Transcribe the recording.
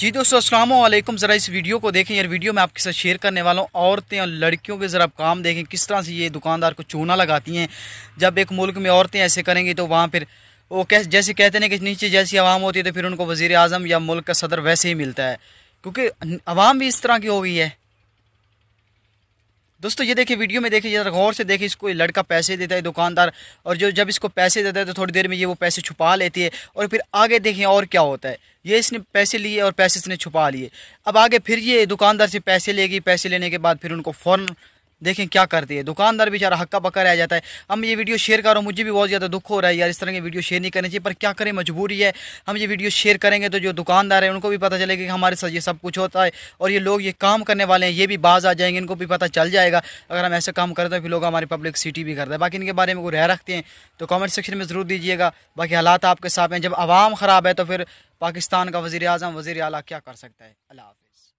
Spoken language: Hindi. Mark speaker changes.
Speaker 1: जी दोस्तों अस्सलाम वालेकुम ज़रा इस वीडियो को देखें यार वीडियो में आपके साथ शेयर करने वाला हूँ औरतें और लड़कियों के ज़रा काम देखें किस तरह से ये दुकानदार को चूना लगाती हैं जब एक मुल्क में औरतें ऐसे करेंगी तो वहाँ फिर वो कैस जैसे कहते हैं कि नीचे जैसी आवाम होती है तो फिर उनको वज़ी अजम या मुल्क का सदर वैसे ही मिलता है क्योंकि आवाम भी इस तरह की हो गई है दोस्तों ये देखिए वीडियो में देखिए जरा गौर से देखिए इसको लड़का पैसे देता है दुकानदार और जो जब इसको पैसे देता है तो थोड़ी देर में ये वो पैसे छुपा लेती है और फिर आगे देखें और क्या होता है ये इसने पैसे लिए और पैसे इसने छुपा लिए अब आगे फिर ये दुकानदार से पैसे लेगी पैसे लेने के बाद फिर उनको फ़ौरन देखें क्या करती है दुकानदार बेचारा हक्का पक्का रह जाता है हम ये वीडियो शेयर करो मुझे भी बहुत ज़्यादा दुख हो रहा है यार इस तरह की वीडियो शेयर नहीं करनी चाहिए पर क्या करें मजबूरी है हम ये वीडियो शेयर करेंगे तो जो दुकानदार है उनको भी पता चलेगा कि हमारे साथ ये सब कुछ होता है और ये लोग ये काम करने वाले हैं ये भी बाज आ जाएंगे इनको भी पता चल जाएगा अगर हम ऐसा काम करते हैं फिर लोग हमारी पब्लिक सिटी भी करते हैं बाकी इनके बारे में कोई रह रखते हैं तो कमेंट सेक्शन में ज़रूर दीजिएगा बाकी हालात आपके साथ हैं जब आवाम ख़राब है तो फिर पाकिस्तान का वज़ी अजम वज़ी
Speaker 2: अला क्या कर सकता है
Speaker 3: अल्लाह हाफिज़